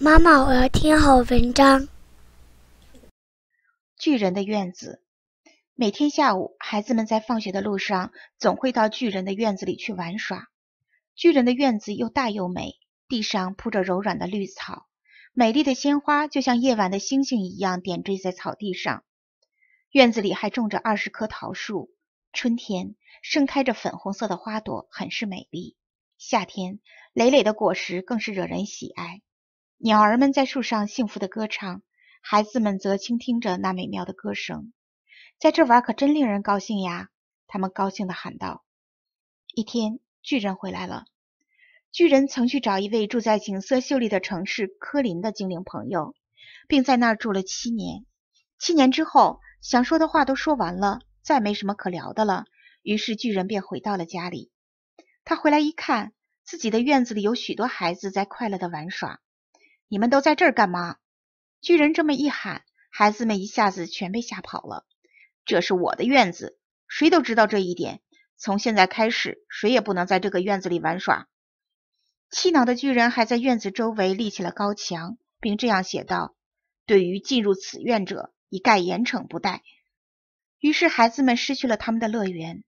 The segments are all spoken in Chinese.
妈妈，我要听好文章。巨人的院子。每天下午，孩子们在放学的路上总会到巨人的院子里去玩耍。巨人的院子又大又美，地上铺着柔软的绿草，美丽的鲜花就像夜晚的星星一样点缀在草地上。院子里还种着二十棵桃树，春天盛开着粉红色的花朵，很是美丽；夏天累累的果实更是惹人喜爱。鸟儿们在树上幸福的歌唱，孩子们则倾听着那美妙的歌声。在这玩可真令人高兴呀！他们高兴地喊道。一天，巨人回来了。巨人曾去找一位住在景色秀丽的城市科林的精灵朋友，并在那儿住了七年。七年之后，想说的话都说完了，再没什么可聊的了。于是巨人便回到了家里。他回来一看，自己的院子里有许多孩子在快乐的玩耍。你们都在这儿干嘛？巨人这么一喊，孩子们一下子全被吓跑了。这是我的院子，谁都知道这一点。从现在开始，谁也不能在这个院子里玩耍。气恼的巨人还在院子周围立起了高墙，并这样写道：“对于进入此院者，一概严惩不贷。”于是，孩子们失去了他们的乐园。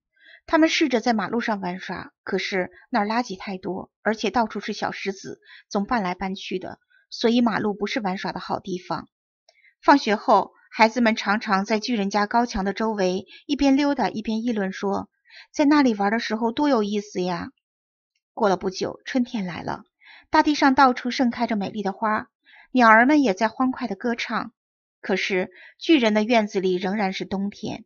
他们试着在马路上玩耍，可是那儿垃圾太多，而且到处是小石子，总搬来搬去的。所以马路不是玩耍的好地方。放学后，孩子们常常在巨人家高墙的周围一边溜达一边议论说：“在那里玩的时候多有意思呀！”过了不久，春天来了，大地上到处盛开着美丽的花，鸟儿们也在欢快的歌唱。可是巨人的院子里仍然是冬天，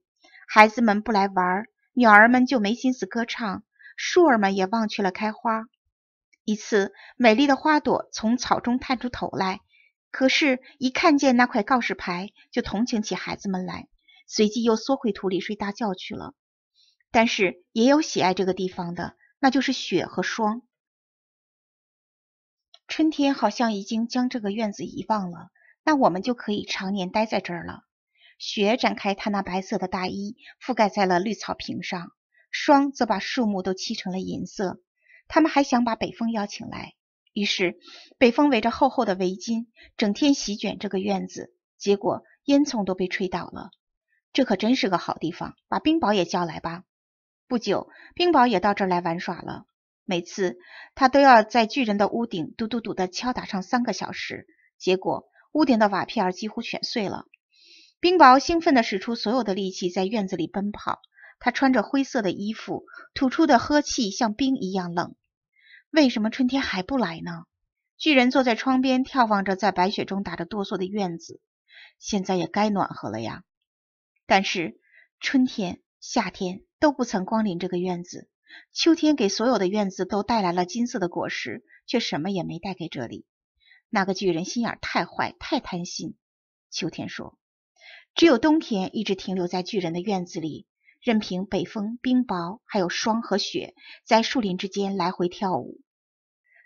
孩子们不来玩，鸟儿们就没心思歌唱，树儿们也忘却了开花。一次，美丽的花朵从草中探出头来，可是，一看见那块告示牌，就同情起孩子们来，随即又缩回土里睡大觉去了。但是，也有喜爱这个地方的，那就是雪和霜。春天好像已经将这个院子遗忘了，那我们就可以常年待在这儿了。雪展开它那白色的大衣，覆盖在了绿草坪上；霜则把树木都漆成了银色。他们还想把北风邀请来，于是北风围着厚厚的围巾，整天席卷这个院子，结果烟囱都被吹倒了。这可真是个好地方，把冰雹也叫来吧。不久，冰雹也到这儿来玩耍了。每次他都要在巨人的屋顶嘟嘟嘟的敲打上三个小时，结果屋顶的瓦片几乎全碎了。冰雹兴奋地使出所有的力气，在院子里奔跑。他穿着灰色的衣服，吐出的呵气像冰一样冷。为什么春天还不来呢？巨人坐在窗边，眺望着在白雪中打着哆嗦的院子。现在也该暖和了呀。但是春天、夏天都不曾光临这个院子。秋天给所有的院子都带来了金色的果实，却什么也没带给这里。那个巨人心眼太坏，太贪心。秋天说：“只有冬天一直停留在巨人的院子里。”任凭北风、冰雹，还有霜和雪，在树林之间来回跳舞。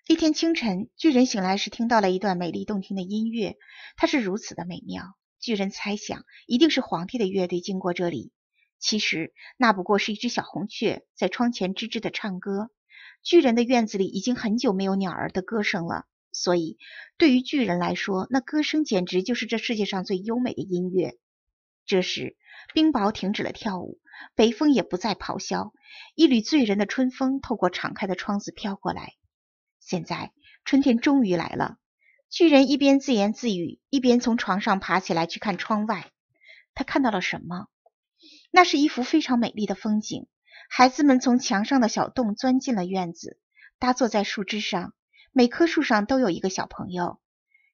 一天清晨，巨人醒来时听到了一段美丽动听的音乐，它是如此的美妙。巨人猜想，一定是皇帝的乐队经过这里。其实，那不过是一只小红雀在窗前吱吱地唱歌。巨人的院子里已经很久没有鸟儿的歌声了，所以对于巨人来说，那歌声简直就是这世界上最优美的音乐。这时，冰雹停止了跳舞。北风也不再咆哮，一缕醉人的春风透过敞开的窗子飘过来。现在春天终于来了。巨人一边自言自语，一边从床上爬起来去看窗外。他看到了什么？那是一幅非常美丽的风景。孩子们从墙上的小洞钻进了院子，搭坐在树枝上。每棵树上都有一个小朋友。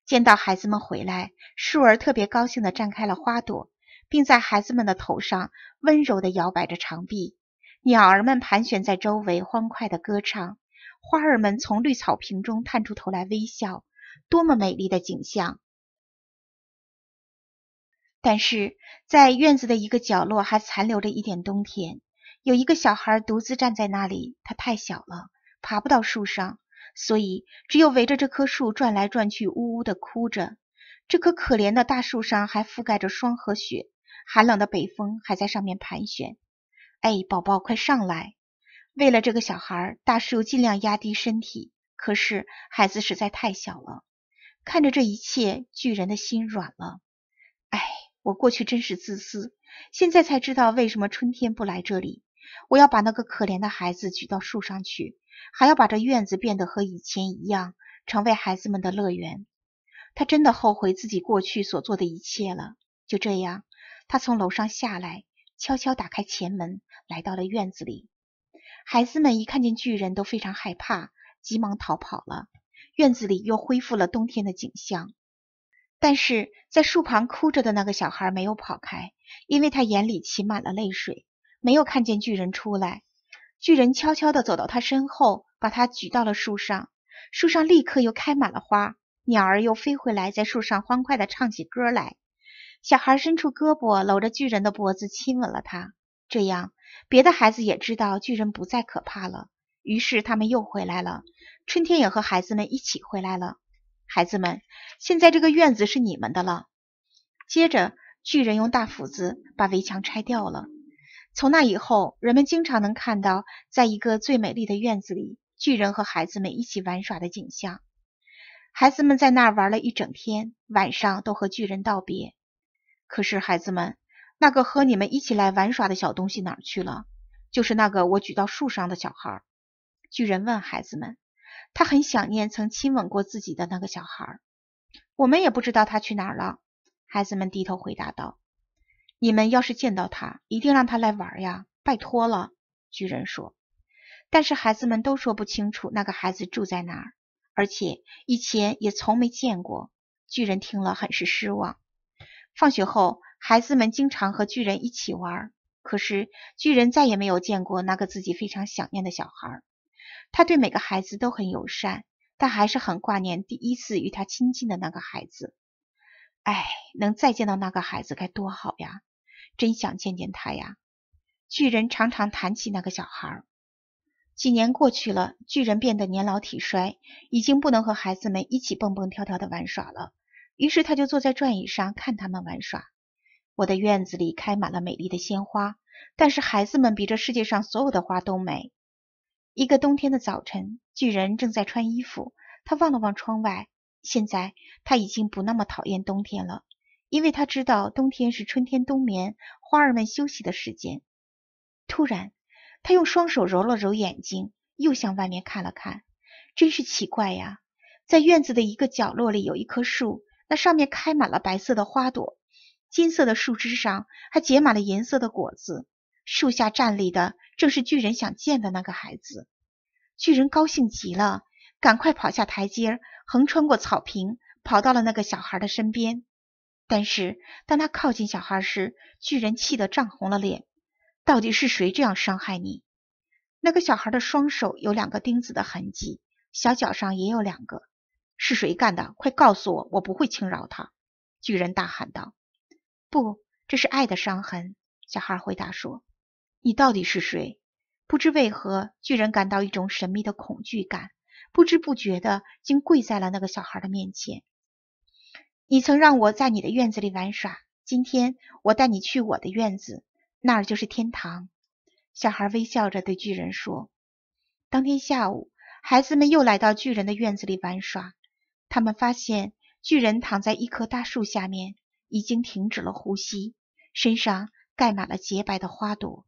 见到孩子们回来，树儿特别高兴地绽开了花朵。并在孩子们的头上温柔地摇摆着长臂，鸟儿们盘旋在周围，欢快地歌唱；花儿们从绿草坪中探出头来微笑。多么美丽的景象！但是，在院子的一个角落还残留着一点冬天。有一个小孩独自站在那里，他太小了，爬不到树上，所以只有围着这棵树转来转去，呜呜地哭着。这棵可怜的大树上还覆盖着霜和雪。寒冷的北风还在上面盘旋。哎，宝宝，快上来！为了这个小孩，大树尽量压低身体。可是孩子实在太小了。看着这一切，巨人的心软了。哎，我过去真是自私，现在才知道为什么春天不来这里。我要把那个可怜的孩子举到树上去，还要把这院子变得和以前一样，成为孩子们的乐园。他真的后悔自己过去所做的一切了。就这样。他从楼上下来，悄悄打开前门，来到了院子里。孩子们一看见巨人，都非常害怕，急忙逃跑了。院子里又恢复了冬天的景象。但是在树旁哭着的那个小孩没有跑开，因为他眼里噙满了泪水，没有看见巨人出来。巨人悄悄地走到他身后，把他举到了树上。树上立刻又开满了花，鸟儿又飞回来，在树上欢快地唱起歌来。小孩伸出胳膊，搂着巨人的脖子，亲吻了他。这样，别的孩子也知道巨人不再可怕了。于是，他们又回来了，春天也和孩子们一起回来了。孩子们，现在这个院子是你们的了。接着，巨人用大斧子把围墙拆掉了。从那以后，人们经常能看到，在一个最美丽的院子里，巨人和孩子们一起玩耍的景象。孩子们在那儿玩了一整天，晚上都和巨人道别。可是，孩子们，那个和你们一起来玩耍的小东西哪去了？就是那个我举到树上的小孩。巨人问孩子们，他很想念曾亲吻过自己的那个小孩。我们也不知道他去哪了。孩子们低头回答道：“你们要是见到他，一定让他来玩呀，拜托了。”巨人说。但是孩子们都说不清楚那个孩子住在哪，而且以前也从没见过。巨人听了很是失望。放学后，孩子们经常和巨人一起玩。可是巨人再也没有见过那个自己非常想念的小孩。他对每个孩子都很友善，但还是很挂念第一次与他亲近的那个孩子。唉，能再见到那个孩子该多好呀！真想见见他呀！巨人常常谈起那个小孩。几年过去了，巨人变得年老体衰，已经不能和孩子们一起蹦蹦跳跳的玩耍了。于是他就坐在转椅上看他们玩耍。我的院子里开满了美丽的鲜花，但是孩子们比这世界上所有的花都美。一个冬天的早晨，巨人正在穿衣服。他望了望窗外，现在他已经不那么讨厌冬天了，因为他知道冬天是春天冬眠、花儿们休息的时间。突然，他用双手揉了揉眼睛，又向外面看了看。真是奇怪呀，在院子的一个角落里有一棵树。上面开满了白色的花朵，金色的树枝上还结满了银色的果子。树下站立的正是巨人想见的那个孩子。巨人高兴极了，赶快跑下台阶，横穿过草坪，跑到了那个小孩的身边。但是当他靠近小孩时，巨人气得涨红了脸：“到底是谁这样伤害你？”那个小孩的双手有两个钉子的痕迹，小脚上也有两个。是谁干的？快告诉我！我不会轻饶他！巨人大喊道：“不，这是爱的伤痕。”小孩回答说：“你到底是谁？”不知为何，巨人感到一种神秘的恐惧感，不知不觉的竟跪在了那个小孩的面前。“你曾让我在你的院子里玩耍，今天我带你去我的院子，那儿就是天堂。”小孩微笑着对巨人说。当天下午，孩子们又来到巨人的院子里玩耍。他们发现巨人躺在一棵大树下面，已经停止了呼吸，身上盖满了洁白的花朵。